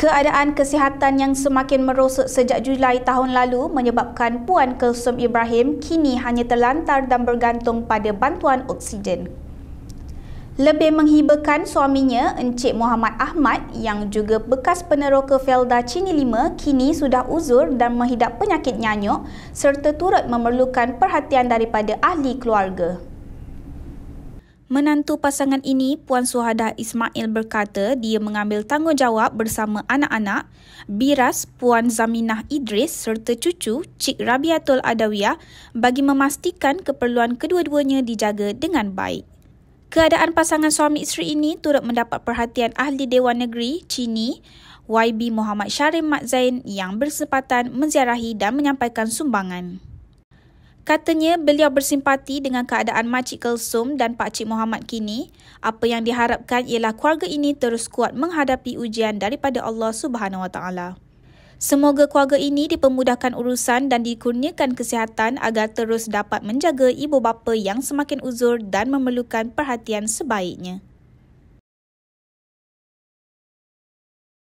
Keadaan kesihatan yang semakin merosot sejak Julai tahun lalu menyebabkan Puan Kelsum Ibrahim kini hanya terlantar dan bergantung pada bantuan oksigen. Lebih menghibakan suaminya, Encik Muhammad Ahmad yang juga bekas peneroka Felda Cini 5 kini sudah uzur dan menghidap penyakit nyanyuk serta turut memerlukan perhatian daripada ahli keluarga. Menantu pasangan ini, Puan Suhadah Ismail berkata dia mengambil tanggungjawab bersama anak-anak, Biras Puan Zaminah Idris serta cucu Cik Rabiatul Adawiyah bagi memastikan keperluan kedua-duanya dijaga dengan baik. Keadaan pasangan suami isteri ini turut mendapat perhatian Ahli Dewan Negeri, Cini, YB Muhammad Syarim Mat Zain yang bersempatan menziarahi dan menyampaikan sumbangan. Katanya beliau bersimpati dengan keadaan Makcik Kelsum dan Pakcik Muhammad kini. Apa yang diharapkan ialah keluarga ini terus kuat menghadapi ujian daripada Allah Subhanahu Wa Semoga keluarga ini dipermudahkan urusan dan dikurniakan kesihatan agar terus dapat menjaga ibu bapa yang semakin uzur dan memerlukan perhatian sebaiknya.